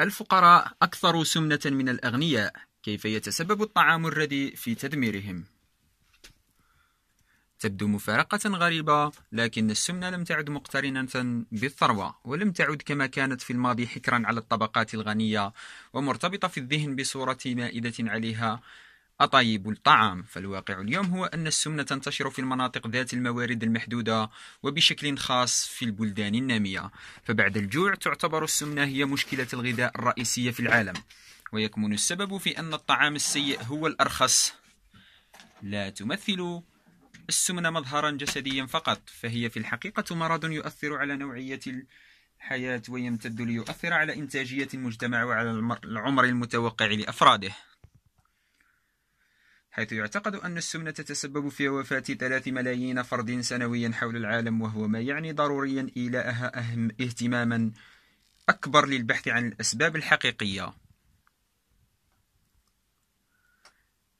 الفقراء أكثر سمنة من الأغنياء كيف يتسبب الطعام الرديء في تدميرهم تبدو مفارقة غريبة لكن السمنة لم تعد مقترنة بالثروة ولم تعد كما كانت في الماضي حكرا على الطبقات الغنية ومرتبطة في الذهن بصورة مائدة عليها أطيب الطعام فالواقع اليوم هو أن السمنة تنتشر في المناطق ذات الموارد المحدودة وبشكل خاص في البلدان النامية فبعد الجوع تعتبر السمنة هي مشكلة الغذاء الرئيسية في العالم ويكمن السبب في أن الطعام السيء هو الأرخص لا تمثل السمنة مظهرا جسديا فقط فهي في الحقيقة مرض يؤثر على نوعية الحياة ويمتد ليؤثر على إنتاجية المجتمع وعلى العمر المتوقع لأفراده حيث يعتقد أن السمنة تتسبب في وفاة 3 ملايين فرد سنويا حول العالم وهو ما يعني ضروريا إيلاءها أهم اهتماما أكبر للبحث عن الأسباب الحقيقية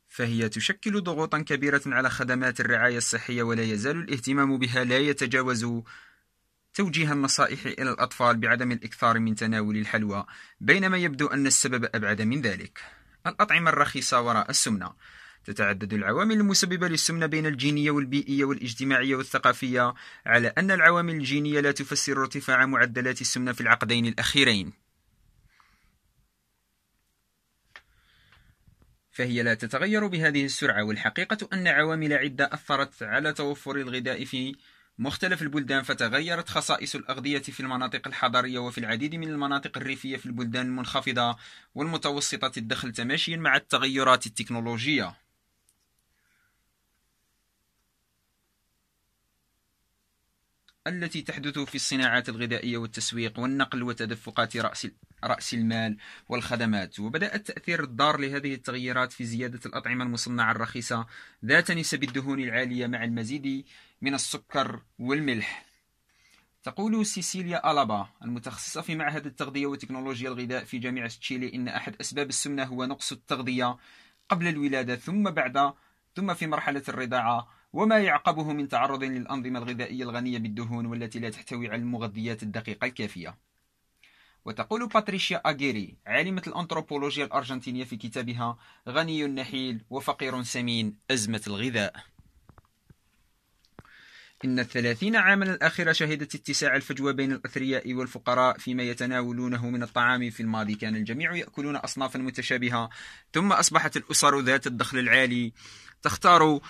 فهي تشكل ضغوطا كبيرة على خدمات الرعاية الصحية ولا يزال الاهتمام بها لا يتجاوز توجيه النصائح إلى الأطفال بعدم الإكثار من تناول الحلوى بينما يبدو أن السبب أبعد من ذلك الأطعمة الرخيصة وراء السمنة تتعدد العوامل المسببة للسمنة بين الجينية والبيئية والاجتماعية والثقافية على أن العوامل الجينية لا تفسر ارتفاع معدلات السمنة في العقدين الأخيرين فهي لا تتغير بهذه السرعة والحقيقة أن عوامل عدة أثرت على توفر الغذاء في مختلف البلدان فتغيرت خصائص الأغذية في المناطق الحضرية وفي العديد من المناطق الريفية في البلدان المنخفضة والمتوسطة الدخل تماشيا مع التغيرات التكنولوجية التي تحدث في الصناعات الغذائية والتسويق والنقل وتدفقات رأس رأس المال والخدمات وبدأ التأثير الضار لهذه التغييرات في زيادة الأطعمة المصنعة الرخيصة ذات نسب الدهون العالية مع المزيد من السكر والملح تقول سيسيليا ألابا المتخصصة في معهد التغذية وتكنولوجيا الغذاء في جامعة تشيلي إن أحد أسباب السمنة هو نقص التغذية قبل الولادة ثم بعد ثم في مرحلة الرضاعة وما يعقبه من تعرض للأنظمة الغذائية الغنية بالدهون والتي لا تحتوي على المغذيات الدقيقة الكافية وتقول باتريشيا أغيري عالمة الأنثروبولوجيا الأرجنتينية في كتابها غني نحيل وفقير سمين أزمة الغذاء إن الثلاثين عاما الأخيرة شهدت اتساع الفجوة بين الأثرياء والفقراء فيما يتناولونه من الطعام في الماضي كان الجميع يأكلون أصنافا متشابهة ثم أصبحت الأسر ذات الدخل العالي تختار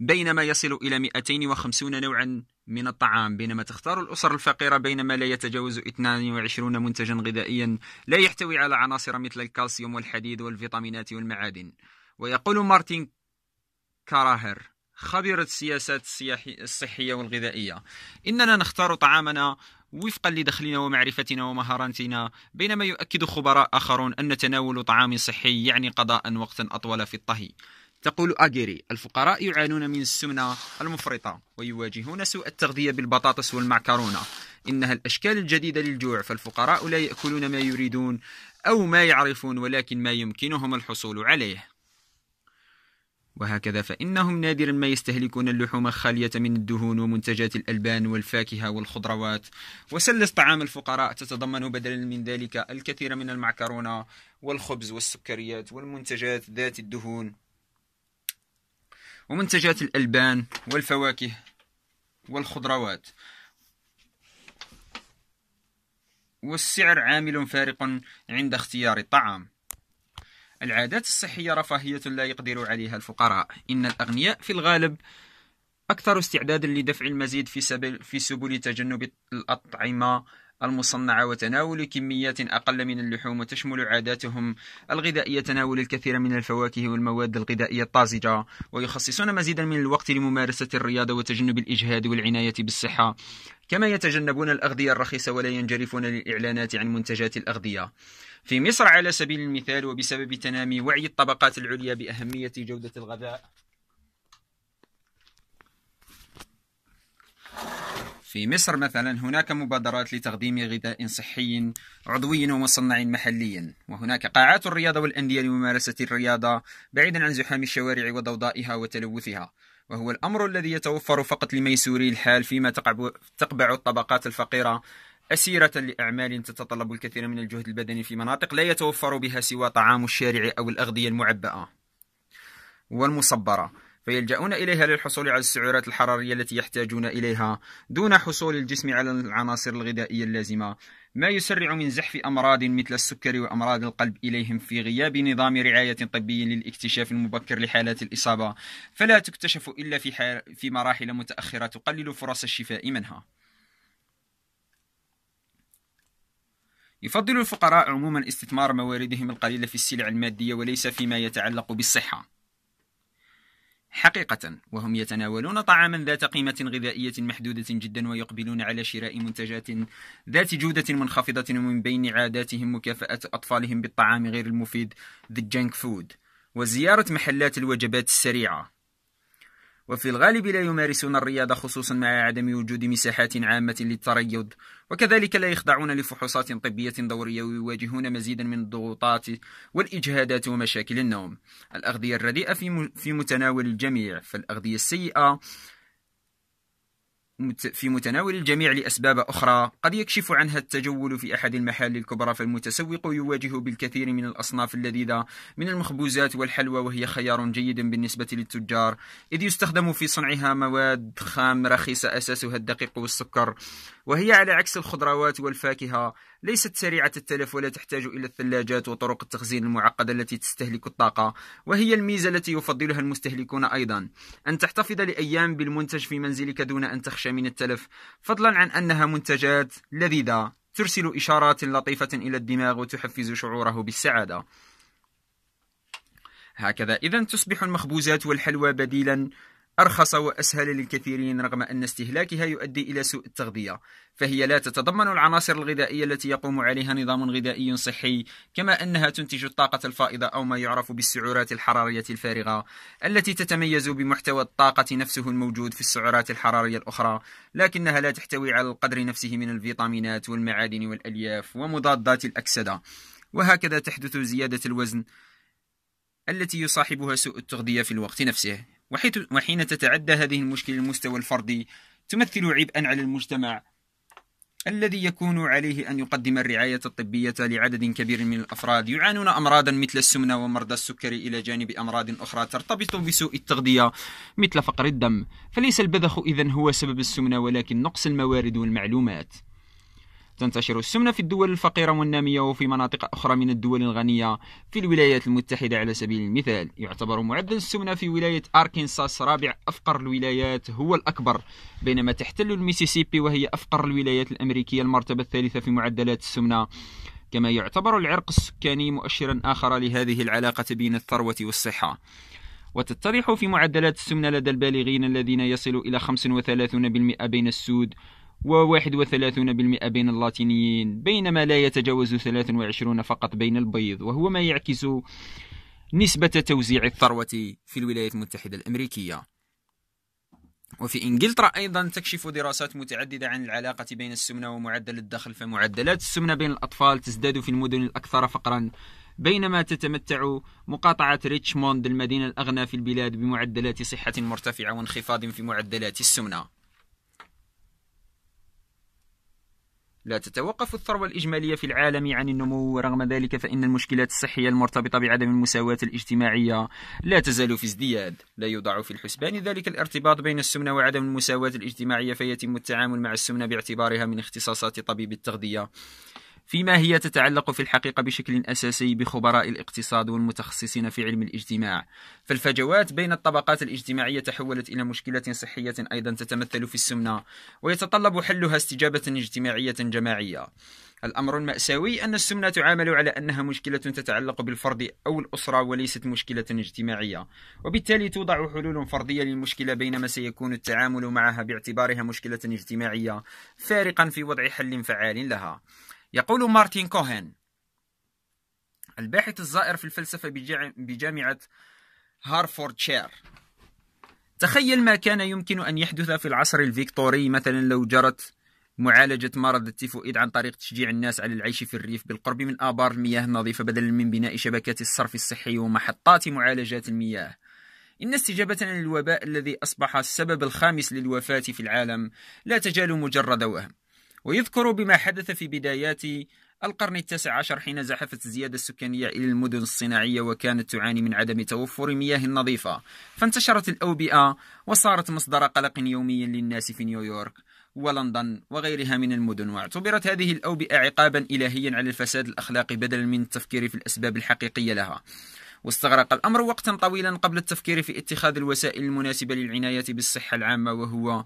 بينما يصل إلى 250 نوعا من الطعام بينما تختار الأسر الفقيرة بين ما لا يتجاوز 22 منتجا غذائيا لا يحتوي على عناصر مثل الكالسيوم والحديد والفيتامينات والمعادن ويقول مارتن كاراهر خبير السياسات الصحية والغذائية إننا نختار طعامنا وفقا لدخلنا ومعرفتنا ومهاراتنا بينما يؤكد خبراء آخرون أن تناول طعام صحي يعني قضاء وقتا أطول في الطهي تقول أجيري الفقراء يعانون من السمنة المفرطة ويواجهون سوء التغذية بالبطاطس والمعكرونة إنها الأشكال الجديدة للجوع فالفقراء لا يأكلون ما يريدون أو ما يعرفون ولكن ما يمكنهم الحصول عليه وهكذا فإنهم نادرا ما يستهلكون اللحوم الخالية من الدهون ومنتجات الألبان والفاكهة والخضروات وسلة طعام الفقراء تتضمن بدلا من ذلك الكثير من المعكرونة والخبز والسكريات والمنتجات ذات الدهون ومنتجات الألبان والفواكه والخضروات والسعر عامل فارق عند اختيار الطعام العادات الصحية رفاهية لا يقدر عليها الفقراء إن الأغنياء في الغالب أكثر استعدادا لدفع المزيد في سبل, في سبل تجنب الأطعمة المصنعة وتناول كميات أقل من اللحوم وتشمل عاداتهم الغذائية تناول الكثير من الفواكه والمواد الغذائية الطازجة ويخصصون مزيدا من الوقت لممارسة الرياضة وتجنب الإجهاد والعناية بالصحة كما يتجنبون الأغذية الرخيصة ولا ينجرفون للإعلانات عن منتجات الأغذية في مصر على سبيل المثال وبسبب تنامي وعي الطبقات العليا بأهمية جودة الغذاء في مصر مثلا هناك مبادرات لتقديم غذاء صحي عضوي ومصنع محليا وهناك قاعات الرياضة والأندية لممارسة الرياضة بعيدا عن زحام الشوارع وضوضائها وتلوثها وهو الأمر الذي يتوفر فقط لميسوري الحال فيما تقبع الطبقات الفقيرة أسيرة لأعمال تتطلب الكثير من الجهد البدني في مناطق لا يتوفر بها سوى طعام الشارع أو الأغذية المعبأة والمصبرة فيلجأون إليها للحصول على السعرات الحرارية التي يحتاجون إليها دون حصول الجسم على العناصر الغذائية اللازمة ما يسرع من زحف أمراض مثل السكر وأمراض القلب إليهم في غياب نظام رعاية طبي للاكتشاف المبكر لحالات الإصابة فلا تكتشف إلا في, في مراحل متأخرة تقلل فرص الشفاء منها يفضل الفقراء عموما استثمار مواردهم القليلة في السلع المادية وليس فيما يتعلق بالصحة حقيقة وهم يتناولون طعاما ذات قيمة غذائية محدودة جدا ويقبلون على شراء منتجات ذات جودة منخفضة ومن بين عاداتهم مكافأة أطفالهم بالطعام غير المفيد The Junk Food وزيارة محلات الوجبات السريعة وفي الغالب لا يمارسون الرياضة خصوصا مع عدم وجود مساحات عامة للتريض وكذلك لا يخضعون لفحوصات طبية دورية ويواجهون مزيدا من الضغوطات والإجهادات ومشاكل النوم الأغذية الرديئة في متناول الجميع فالأغذية السيئة في متناول الجميع لأسباب أخرى قد يكشف عنها التجول في أحد المحال الكبرى فالمتسوق يواجه بالكثير من الأصناف اللذيذة من المخبوزات والحلوى وهي خيار جيد بالنسبة للتجار إذ يستخدم في صنعها مواد خام رخيصة أساسها الدقيق والسكر وهي على عكس الخضروات والفاكهة ليست سريعة التلف ولا تحتاج إلى الثلاجات وطرق التخزين المعقدة التي تستهلك الطاقة وهي الميزة التي يفضلها المستهلكون أيضا أن تحتفظ لأيام بالمنتج في منزلك دون أن تخشى من التلف فضلا عن أنها منتجات لذيذة ترسل إشارات لطيفة إلى الدماغ وتحفز شعوره بالسعادة هكذا إذا تصبح المخبوزات والحلوى بديلا أرخص وأسهل للكثيرين رغم أن استهلاكها يؤدي إلى سوء التغذية فهي لا تتضمن العناصر الغذائية التي يقوم عليها نظام غذائي صحي كما أنها تنتج الطاقة الفائضة أو ما يعرف بالسعرات الحرارية الفارغة التي تتميز بمحتوى الطاقة نفسه الموجود في السعرات الحرارية الأخرى لكنها لا تحتوي على القدر نفسه من الفيتامينات والمعادن والألياف ومضادات الأكسدة وهكذا تحدث زيادة الوزن التي يصاحبها سوء التغذية في الوقت نفسه وحين تتعدى هذه المشكلة المستوى الفردي تمثل عبئا على المجتمع الذي يكون عليه أن يقدم الرعاية الطبية لعدد كبير من الأفراد يعانون أمراضا مثل السمنة ومرضى السكري إلى جانب أمراض أخرى ترتبط بسوء التغذية مثل فقر الدم فليس البذخ إذا هو سبب السمنة ولكن نقص الموارد والمعلومات تنتشر السمنة في الدول الفقيرة والنامية وفي مناطق أخرى من الدول الغنية في الولايات المتحدة على سبيل المثال يعتبر معدل السمنة في ولاية أركنساس رابع أفقر الولايات هو الأكبر بينما تحتل الميسيسيبي وهي أفقر الولايات الأمريكية المرتبة الثالثة في معدلات السمنة كما يعتبر العرق السكاني مؤشرا آخر لهذه العلاقة بين الثروة والصحة وتتضح في معدلات السمنة لدى البالغين الذين يصل إلى 35% بين السود و31% بين اللاتينيين بينما لا يتجاوز 23 فقط بين البيض وهو ما يعكس نسبة توزيع الثروة في الولايات المتحدة الأمريكية وفي إنجلترا أيضا تكشف دراسات متعددة عن العلاقة بين السمنة ومعدل الدخل فمعدلات السمنة بين الأطفال تزداد في المدن الأكثر فقرا بينما تتمتع مقاطعة ريتشموند المدينة الأغنى في البلاد بمعدلات صحة مرتفعة وانخفاض في معدلات السمنة لا تتوقف الثروة الإجمالية في العالم عن النمو ورغم ذلك فإن المشكلات الصحية المرتبطة بعدم المساواة الاجتماعية لا تزال في ازدياد لا يوضع في الحسبان ذلك الارتباط بين السمنة وعدم المساواة الاجتماعية فيتم التعامل مع السمنة باعتبارها من اختصاصات طبيب التغذية فيما هي تتعلق في الحقيقة بشكل أساسي بخبراء الاقتصاد والمتخصصين في علم الاجتماع فالفجوات بين الطبقات الاجتماعية تحولت إلى مشكلة صحية أيضا تتمثل في السمنة ويتطلب حلها استجابة اجتماعية جماعية الأمر المأساوي أن السمنة تعامل على أنها مشكلة تتعلق بالفرد أو الأسرة وليست مشكلة اجتماعية وبالتالي توضع حلول فردية للمشكلة بينما سيكون التعامل معها باعتبارها مشكلة اجتماعية فارقا في وضع حل فعال لها يقول مارتين كوهن الباحث الزائر في الفلسفة بجامعة هارفوردشير تخيل ما كان يمكن أن يحدث في العصر الفيكتوري مثلا لو جرت معالجة مرض التيفوئيد عن طريق تشجيع الناس على العيش في الريف بالقرب من آبار المياه النظيفة بدلا من بناء شبكات الصرف الصحي ومحطات معالجات المياه إن استجابتنا للوباء الذي أصبح السبب الخامس للوفاة في العالم لا تجال مجرد وهم ويذكر بما حدث في بدايات القرن التاسع عشر حين زحفت الزيادة السكانية إلى المدن الصناعية وكانت تعاني من عدم توفر مياه نظيفة فانتشرت الأوبئة وصارت مصدر قلق يومي للناس في نيويورك ولندن وغيرها من المدن واعتبرت هذه الأوبئة عقابا إلهيا على الفساد الأخلاقي بدلا من التفكير في الأسباب الحقيقية لها واستغرق الأمر وقتا طويلا قبل التفكير في اتخاذ الوسائل المناسبة للعناية بالصحة العامة وهو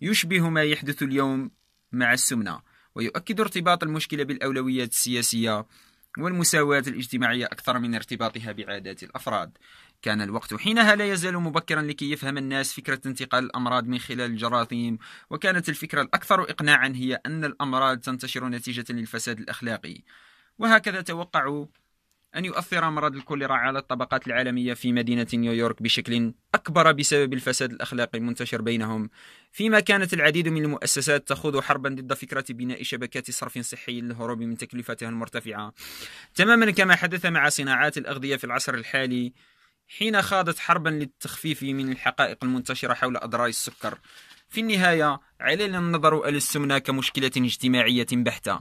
يشبه ما يحدث اليوم مع السمنة ويؤكد ارتباط المشكلة بالأولويات السياسية والمساواة الاجتماعية أكثر من ارتباطها بعادات الأفراد كان الوقت حينها لا يزال مبكرا لكي يفهم الناس فكرة انتقال الأمراض من خلال الجراثيم وكانت الفكرة الأكثر إقناعا هي أن الأمراض تنتشر نتيجة للفساد الأخلاقي وهكذا توقعوا أن يؤثر مرض الكوليرا على الطبقات العالمية في مدينة نيويورك بشكل أكبر بسبب الفساد الأخلاقي المنتشر بينهم فيما كانت العديد من المؤسسات تخوض حربا ضد فكرة بناء شبكات صرف صحي للهروب من تكلفتها المرتفعة تماما كما حدث مع صناعات الأغذية في العصر الحالي حين خاضت حربا للتخفيف من الحقائق المنتشرة حول أضرار السكر في النهاية علينا النظر إلى السمنة كمشكلة اجتماعية بحتة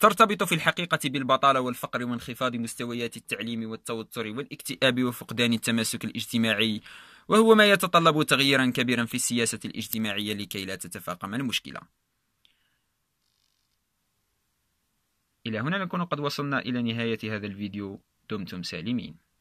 ترتبط في الحقيقة بالبطالة والفقر وانخفاض مستويات التعليم والتوتر والاكتئاب وفقدان التماسك الاجتماعي وهو ما يتطلب تغييرا كبيرا في السياسة الاجتماعية لكي لا تتفاقم المشكلة إلى هنا نكون قد وصلنا إلى نهاية هذا الفيديو دمتم سالمين